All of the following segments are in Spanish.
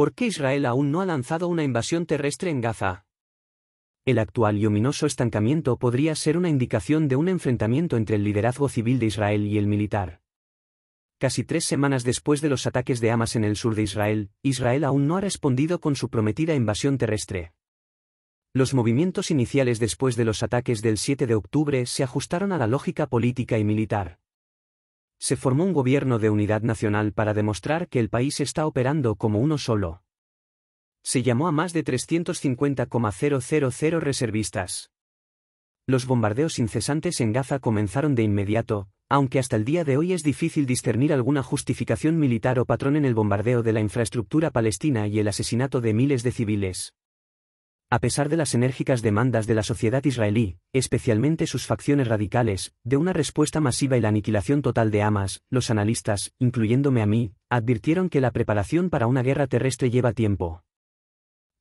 ¿Por qué Israel aún no ha lanzado una invasión terrestre en Gaza? El actual y ominoso estancamiento podría ser una indicación de un enfrentamiento entre el liderazgo civil de Israel y el militar. Casi tres semanas después de los ataques de Hamas en el sur de Israel, Israel aún no ha respondido con su prometida invasión terrestre. Los movimientos iniciales después de los ataques del 7 de octubre se ajustaron a la lógica política y militar. Se formó un gobierno de unidad nacional para demostrar que el país está operando como uno solo. Se llamó a más de 350,000 reservistas. Los bombardeos incesantes en Gaza comenzaron de inmediato, aunque hasta el día de hoy es difícil discernir alguna justificación militar o patrón en el bombardeo de la infraestructura palestina y el asesinato de miles de civiles. A pesar de las enérgicas demandas de la sociedad israelí, especialmente sus facciones radicales, de una respuesta masiva y la aniquilación total de Hamas, los analistas, incluyéndome a mí, advirtieron que la preparación para una guerra terrestre lleva tiempo.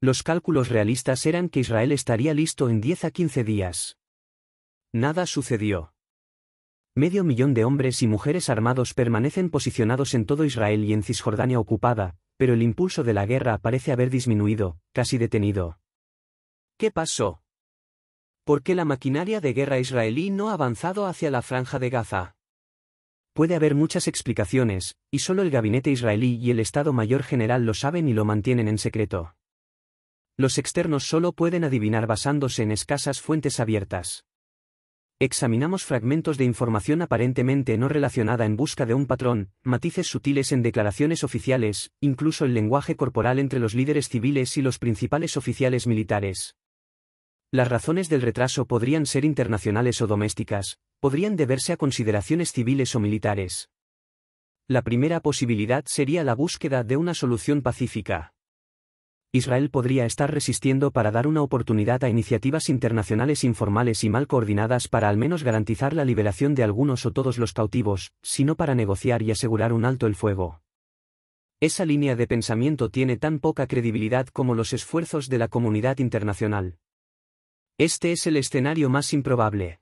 Los cálculos realistas eran que Israel estaría listo en 10 a 15 días. Nada sucedió. Medio millón de hombres y mujeres armados permanecen posicionados en todo Israel y en Cisjordania ocupada, pero el impulso de la guerra parece haber disminuido, casi detenido. ¿Qué pasó? ¿Por qué la maquinaria de guerra israelí no ha avanzado hacia la franja de Gaza? Puede haber muchas explicaciones, y solo el gabinete israelí y el Estado Mayor General lo saben y lo mantienen en secreto. Los externos solo pueden adivinar basándose en escasas fuentes abiertas. Examinamos fragmentos de información aparentemente no relacionada en busca de un patrón, matices sutiles en declaraciones oficiales, incluso el lenguaje corporal entre los líderes civiles y los principales oficiales militares. Las razones del retraso podrían ser internacionales o domésticas, podrían deberse a consideraciones civiles o militares. La primera posibilidad sería la búsqueda de una solución pacífica. Israel podría estar resistiendo para dar una oportunidad a iniciativas internacionales informales y mal coordinadas para al menos garantizar la liberación de algunos o todos los cautivos, sino para negociar y asegurar un alto el fuego. Esa línea de pensamiento tiene tan poca credibilidad como los esfuerzos de la comunidad internacional. Este es el escenario más improbable.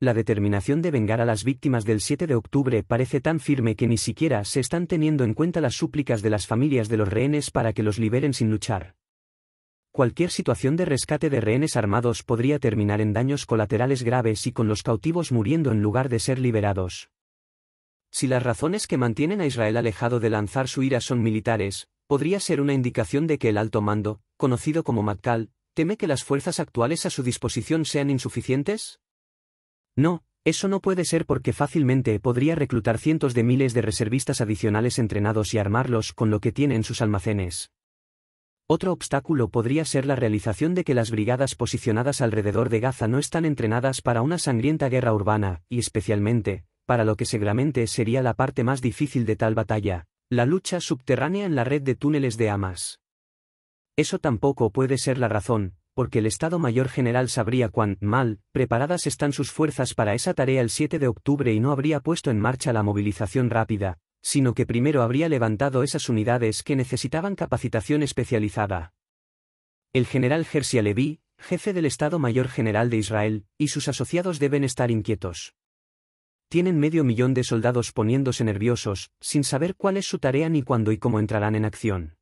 La determinación de vengar a las víctimas del 7 de octubre parece tan firme que ni siquiera se están teniendo en cuenta las súplicas de las familias de los rehenes para que los liberen sin luchar. Cualquier situación de rescate de rehenes armados podría terminar en daños colaterales graves y con los cautivos muriendo en lugar de ser liberados. Si las razones que mantienen a Israel alejado de lanzar su ira son militares, podría ser una indicación de que el alto mando, conocido como Matkal, ¿Teme que las fuerzas actuales a su disposición sean insuficientes? No, eso no puede ser porque fácilmente podría reclutar cientos de miles de reservistas adicionales entrenados y armarlos con lo que tienen sus almacenes. Otro obstáculo podría ser la realización de que las brigadas posicionadas alrededor de Gaza no están entrenadas para una sangrienta guerra urbana, y especialmente, para lo que seguramente sería la parte más difícil de tal batalla, la lucha subterránea en la red de túneles de Hamas. Eso tampoco puede ser la razón, porque el Estado Mayor General sabría cuán mal preparadas están sus fuerzas para esa tarea el 7 de octubre y no habría puesto en marcha la movilización rápida, sino que primero habría levantado esas unidades que necesitaban capacitación especializada. El general Gersia Levi, jefe del Estado Mayor General de Israel, y sus asociados deben estar inquietos. Tienen medio millón de soldados poniéndose nerviosos, sin saber cuál es su tarea ni cuándo y cómo entrarán en acción.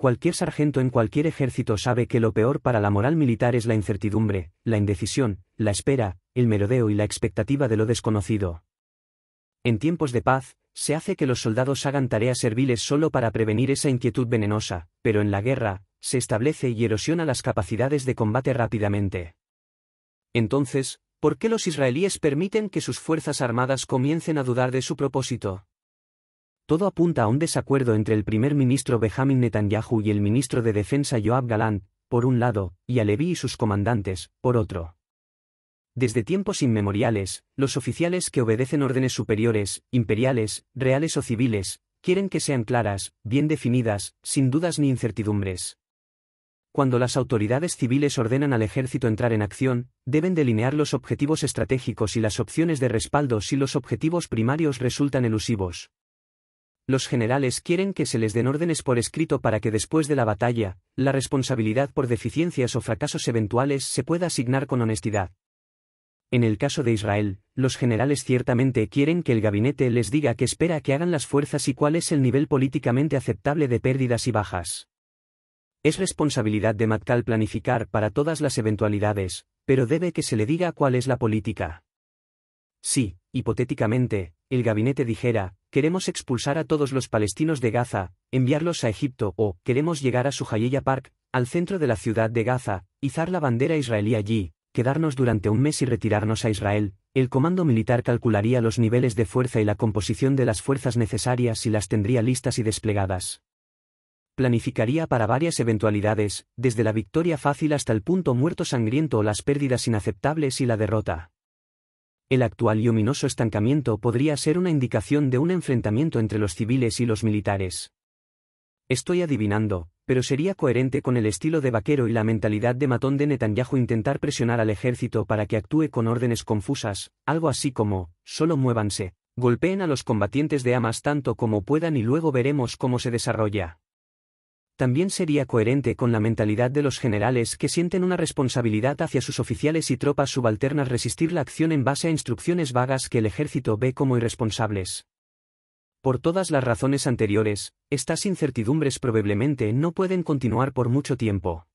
Cualquier sargento en cualquier ejército sabe que lo peor para la moral militar es la incertidumbre, la indecisión, la espera, el merodeo y la expectativa de lo desconocido. En tiempos de paz, se hace que los soldados hagan tareas serviles solo para prevenir esa inquietud venenosa, pero en la guerra, se establece y erosiona las capacidades de combate rápidamente. Entonces, ¿por qué los israelíes permiten que sus fuerzas armadas comiencen a dudar de su propósito? Todo apunta a un desacuerdo entre el primer ministro Benjamin Netanyahu y el ministro de Defensa Joab Galán, por un lado, y Alevi y sus comandantes, por otro. Desde tiempos inmemoriales, los oficiales que obedecen órdenes superiores, imperiales, reales o civiles, quieren que sean claras, bien definidas, sin dudas ni incertidumbres. Cuando las autoridades civiles ordenan al ejército entrar en acción, deben delinear los objetivos estratégicos y las opciones de respaldo si los objetivos primarios resultan elusivos los generales quieren que se les den órdenes por escrito para que después de la batalla, la responsabilidad por deficiencias o fracasos eventuales se pueda asignar con honestidad. En el caso de Israel, los generales ciertamente quieren que el gabinete les diga qué espera que hagan las fuerzas y cuál es el nivel políticamente aceptable de pérdidas y bajas. Es responsabilidad de Matkal planificar para todas las eventualidades, pero debe que se le diga cuál es la política. Sí, hipotéticamente, el gabinete dijera, queremos expulsar a todos los palestinos de Gaza, enviarlos a Egipto o queremos llegar a Suhayya Park, al centro de la ciudad de Gaza, izar la bandera israelí allí, quedarnos durante un mes y retirarnos a Israel, el comando militar calcularía los niveles de fuerza y la composición de las fuerzas necesarias y las tendría listas y desplegadas. Planificaría para varias eventualidades, desde la victoria fácil hasta el punto muerto sangriento o las pérdidas inaceptables y la derrota. El actual y ominoso estancamiento podría ser una indicación de un enfrentamiento entre los civiles y los militares. Estoy adivinando, pero sería coherente con el estilo de vaquero y la mentalidad de matón de Netanyahu intentar presionar al ejército para que actúe con órdenes confusas, algo así como, solo muévanse, golpeen a los combatientes de Amas tanto como puedan y luego veremos cómo se desarrolla también sería coherente con la mentalidad de los generales que sienten una responsabilidad hacia sus oficiales y tropas subalternas resistir la acción en base a instrucciones vagas que el ejército ve como irresponsables. Por todas las razones anteriores, estas incertidumbres probablemente no pueden continuar por mucho tiempo.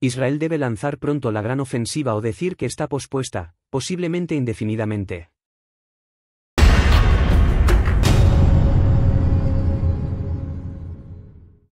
Israel debe lanzar pronto la gran ofensiva o decir que está pospuesta, posiblemente indefinidamente.